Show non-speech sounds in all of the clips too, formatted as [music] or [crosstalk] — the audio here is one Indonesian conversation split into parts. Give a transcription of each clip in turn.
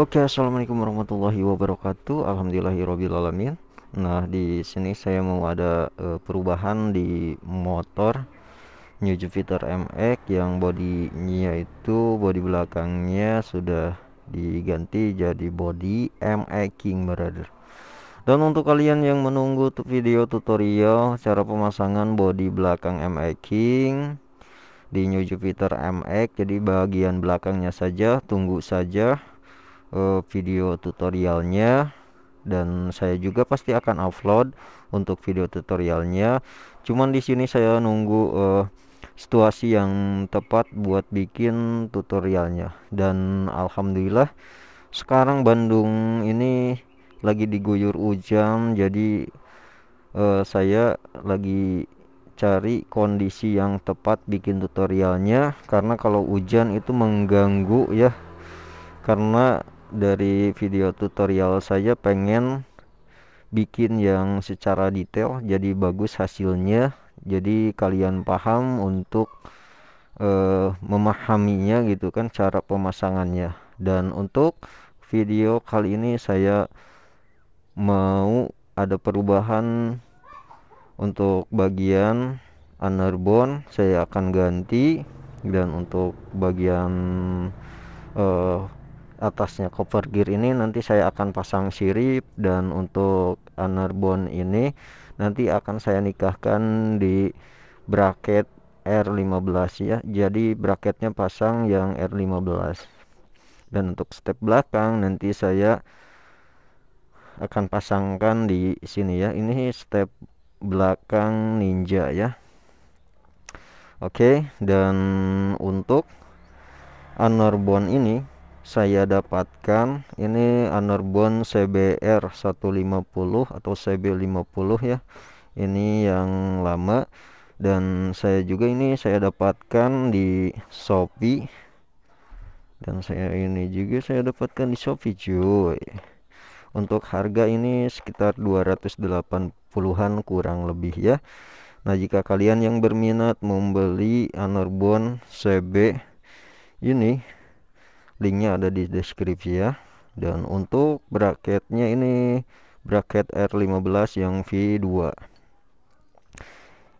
Oke, assalamualaikum warahmatullahi wabarakatuh. Alhamdulillahirobbilalamin. Nah, di sini saya mau ada uh, perubahan di motor New Jupiter MX yang bodinya itu bodi belakangnya sudah diganti jadi body MX King Brother. Dan untuk kalian yang menunggu video tutorial cara pemasangan bodi belakang MX King di New Jupiter MX, jadi bagian belakangnya saja tunggu saja Eh, video tutorialnya dan saya juga pasti akan upload untuk video tutorialnya cuman di sini saya nunggu uh, situasi yang tepat buat bikin tutorialnya dan alhamdulillah sekarang Bandung ini lagi diguyur hujan jadi uh, saya lagi cari kondisi yang tepat bikin tutorialnya karena kalau hujan itu mengganggu ya karena dari video tutorial saya pengen bikin yang secara detail jadi bagus hasilnya jadi kalian paham untuk uh, memahaminya gitu kan cara pemasangannya dan untuk video kali ini saya mau ada perubahan untuk bagian underbone saya akan ganti dan untuk bagian uh, atasnya cover gear ini nanti saya akan pasang sirip dan untuk underbone ini nanti akan saya nikahkan di bracket R15 ya jadi bracketnya pasang yang R15 dan untuk step belakang nanti saya akan pasangkan di sini ya ini step belakang ninja ya Oke okay, dan untuk underbone ini saya dapatkan ini Anorbon CBR 150 atau CB50 ya ini yang lama dan saya juga ini saya dapatkan di Shopee dan saya ini juga saya dapatkan di Shopee cuy untuk harga ini sekitar 280-an kurang lebih ya Nah jika kalian yang berminat membeli Anerbon CB ini linknya ada di deskripsi ya dan untuk bracketnya ini bracket R15 yang V2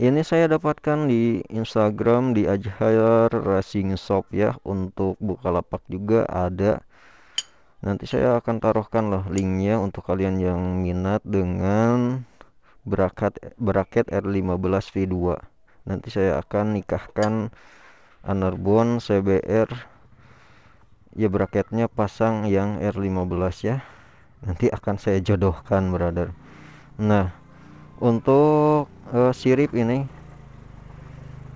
ini saya dapatkan di Instagram di Ajhair Racing Shop ya untuk Bukalapak juga ada nanti saya akan taruhkan loh linknya untuk kalian yang minat dengan bracket bracket R15 V2 nanti saya akan nikahkan Anerbon CBR ya bracketnya pasang yang R15 ya nanti akan saya jodohkan brother nah untuk uh, sirip ini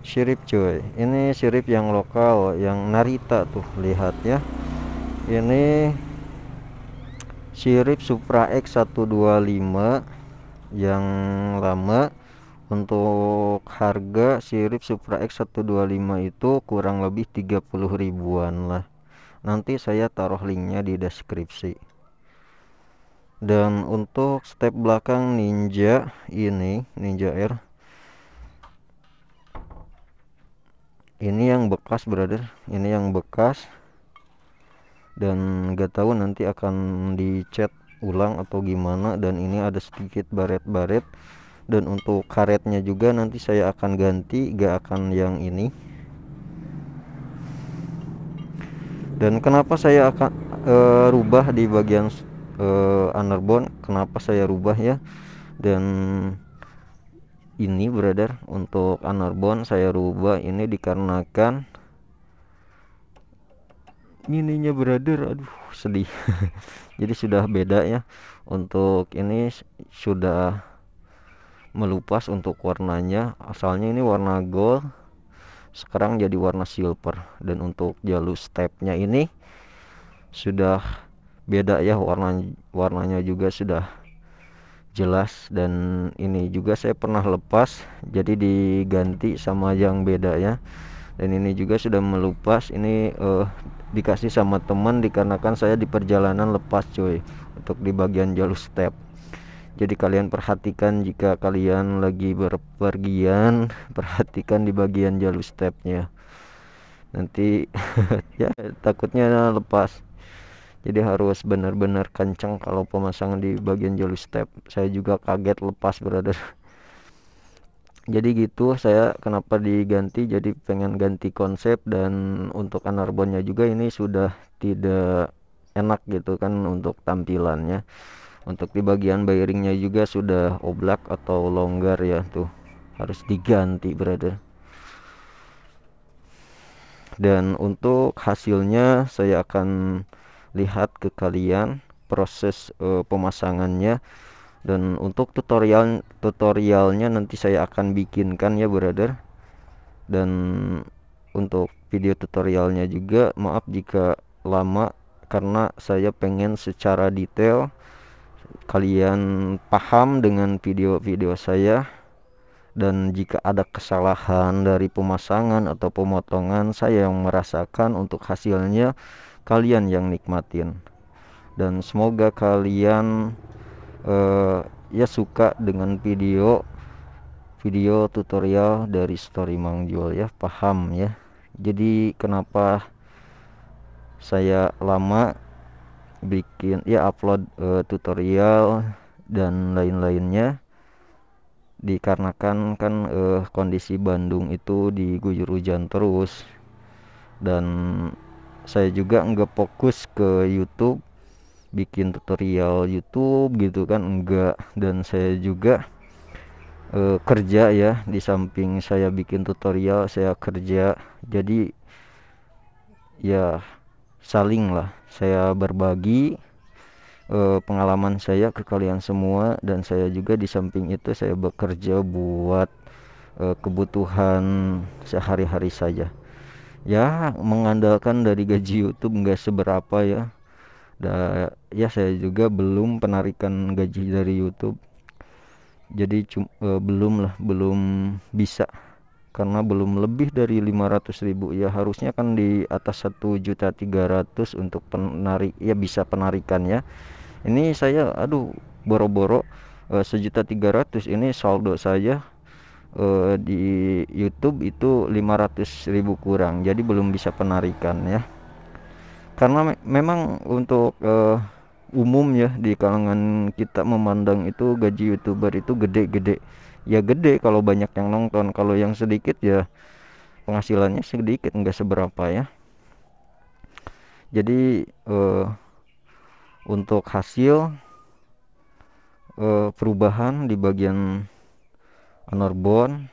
sirip cuy ini sirip yang lokal yang Narita tuh lihat ya ini sirip Supra X125 yang lama untuk harga sirip Supra X125 itu kurang lebih 30 ribuan lah nanti saya taruh linknya di deskripsi dan untuk step belakang ninja ini ninja air ini yang bekas brother ini yang bekas dan gak tahu nanti akan dicat ulang atau gimana dan ini ada sedikit baret-baret dan untuk karetnya juga nanti saya akan ganti gak akan yang ini dan kenapa saya akan e, rubah di bagian e, eh, underbone kenapa saya rubah ya dan ini brother untuk underbone saya rubah ini dikarenakan mininya brother aduh sedih [laughs] jadi sudah beda ya untuk ini sudah melupas untuk warnanya asalnya ini warna gold sekarang jadi warna silver dan untuk jalur stepnya ini sudah beda ya warna warnanya juga sudah jelas dan ini juga saya pernah lepas jadi diganti sama yang beda ya dan ini juga sudah melupas ini eh, dikasih sama teman dikarenakan saya di perjalanan lepas cuy untuk di bagian jalur step jadi kalian perhatikan jika kalian lagi berpergian [laughs] perhatikan di bagian jalur stepnya nanti [laughs] ya takutnya lepas jadi harus benar-benar kencang kalau pemasangan di bagian jalur step saya juga kaget lepas brother [laughs] jadi gitu saya kenapa diganti jadi pengen ganti konsep dan untuk anarbonnya juga ini sudah tidak enak gitu kan untuk tampilannya untuk di bagian bearingnya juga sudah oblak atau longgar ya tuh harus diganti brother dan untuk hasilnya saya akan lihat ke kalian proses uh, pemasangannya dan untuk tutorial tutorialnya nanti saya akan bikinkan ya brother dan untuk video tutorialnya juga maaf jika lama karena saya pengen secara detail kalian paham dengan video-video saya dan jika ada kesalahan dari pemasangan atau pemotongan saya yang merasakan untuk hasilnya kalian yang nikmatin dan semoga kalian uh, ya suka dengan video video tutorial dari story Mang jual ya paham ya jadi kenapa saya lama bikin ya upload uh, tutorial dan lain-lainnya dikarenakan kan uh, kondisi Bandung itu diguyur hujan terus dan saya juga enggak fokus ke YouTube bikin tutorial YouTube gitu kan enggak dan saya juga e, kerja ya di samping saya bikin tutorial saya kerja jadi ya saling lah saya berbagi uh, pengalaman saya ke kalian semua dan saya juga di samping itu saya bekerja buat uh, kebutuhan sehari-hari saja ya mengandalkan dari gaji YouTube enggak seberapa ya da, ya saya juga belum penarikan gaji dari YouTube jadi cum, uh, belum lah belum bisa karena belum lebih dari 500.000 ya harusnya kan di atas 1 juta 300 untuk penarik ya bisa penarikan ya. ini saya aduh boro-boro eh, sejuta 300 300 ini saldo saya eh, di YouTube itu 500.000 kurang jadi belum bisa penarikan ya karena me memang untuk eh, umum ya di kalangan kita memandang itu gaji youtuber itu gede-gede ya gede kalau banyak yang nonton kalau yang sedikit ya penghasilannya sedikit nggak seberapa ya jadi eh, untuk hasil eh, perubahan di bagian anorborn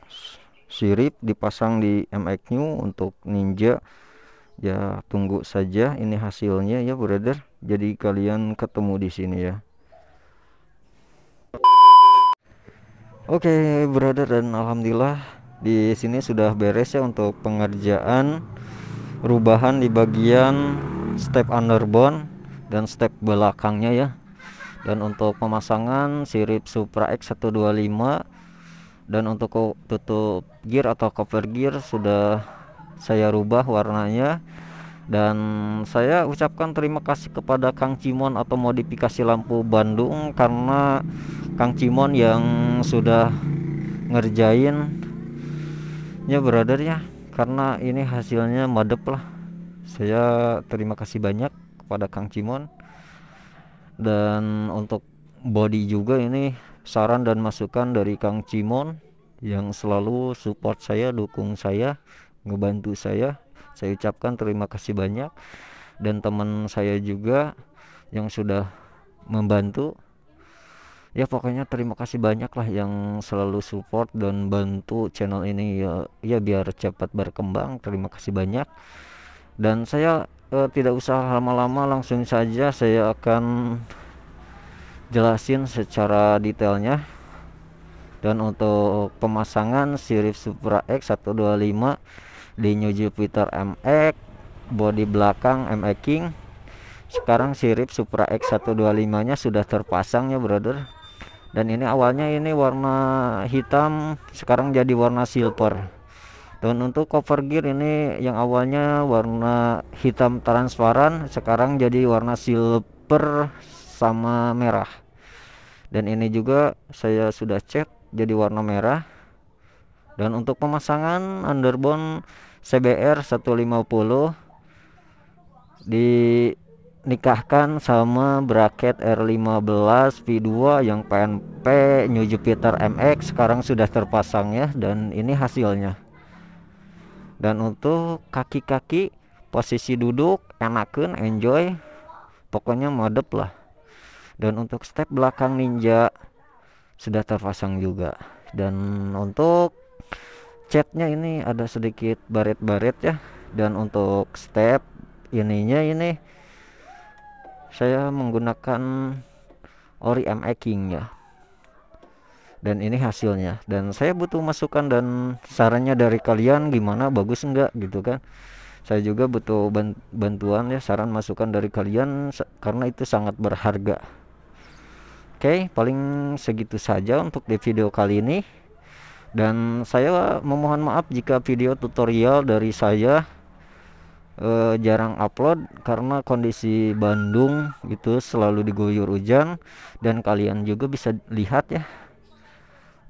sirip dipasang di MX New untuk Ninja ya tunggu saja ini hasilnya ya brother jadi kalian ketemu di sini ya Oke, okay, brother dan alhamdulillah di sini sudah beres ya untuk pengerjaan perubahan di bagian step underbone dan step belakangnya ya. Dan untuk pemasangan sirip Supra X125 dan untuk tutup gear atau cover gear sudah saya rubah warnanya dan saya ucapkan terima kasih kepada Kang Cimon atau modifikasi lampu Bandung karena Kang Cimon yang sudah ngerjainnya ya brother ya karena ini hasilnya madep lah saya terima kasih banyak kepada Kang Cimon dan untuk body juga ini saran dan masukan dari Kang Cimon yang selalu support saya dukung saya ngebantu saya saya ucapkan terima kasih banyak dan teman saya juga yang sudah membantu ya pokoknya terima kasih banyak lah yang selalu support dan bantu channel ini ya ya biar cepat berkembang terima kasih banyak dan saya eh, tidak usah lama-lama langsung saja saya akan jelasin secara detailnya dan untuk pemasangan sirip Supra X125 di New Jupiter MX body belakang MX King sekarang sirip Supra X125 nya sudah terpasang ya brother dan ini awalnya ini warna hitam sekarang jadi warna silver dan untuk cover gear ini yang awalnya warna hitam transparan sekarang jadi warna silver sama merah dan ini juga saya sudah cek jadi warna merah dan untuk pemasangan underbone CBR 150 dinikahkan sama bracket R15 V2 yang PNP New Jupiter MX sekarang sudah terpasang ya dan ini hasilnya dan untuk kaki-kaki posisi duduk enakan enjoy pokoknya modep lah dan untuk step belakang ninja sudah terpasang juga dan untuk catnya ini ada sedikit baret-baret ya dan untuk step ininya ini saya menggunakan ori making ya dan ini hasilnya dan saya butuh masukan dan sarannya dari kalian gimana bagus enggak gitu kan saya juga butuh bantuan ya saran masukan dari kalian karena itu sangat berharga oke paling segitu saja untuk di video kali ini dan saya memohon maaf jika video tutorial dari saya eh, jarang upload karena kondisi Bandung itu selalu diguyur hujan dan kalian juga bisa lihat ya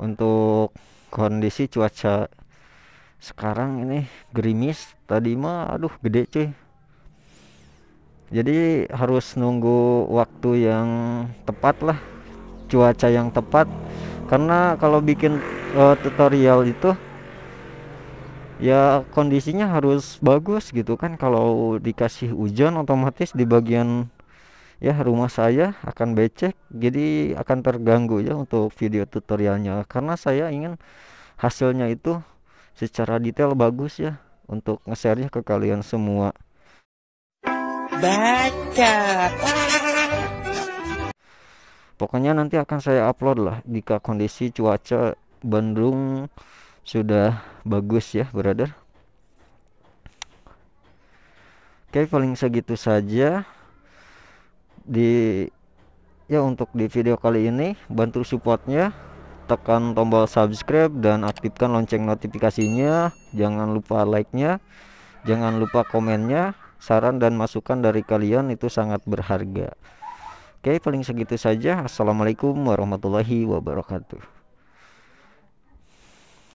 untuk kondisi cuaca sekarang ini gerimis tadi mah aduh gede cuy jadi harus nunggu waktu yang tepat lah cuaca yang tepat karena kalau bikin uh, tutorial itu ya kondisinya harus bagus gitu kan kalau dikasih hujan otomatis di bagian ya rumah saya akan becek jadi akan terganggu ya untuk video tutorialnya karena saya ingin hasilnya itu secara detail bagus ya untuk nge-share ke kalian semua baca pokoknya nanti akan saya upload lah jika kondisi cuaca Bandung sudah bagus ya brother Oke paling segitu saja di ya untuk di video kali ini bantu supportnya tekan tombol subscribe dan aktifkan lonceng notifikasinya jangan lupa like nya jangan lupa komennya saran dan masukan dari kalian itu sangat berharga Oke paling segitu saja Assalamualaikum warahmatullahi wabarakatuh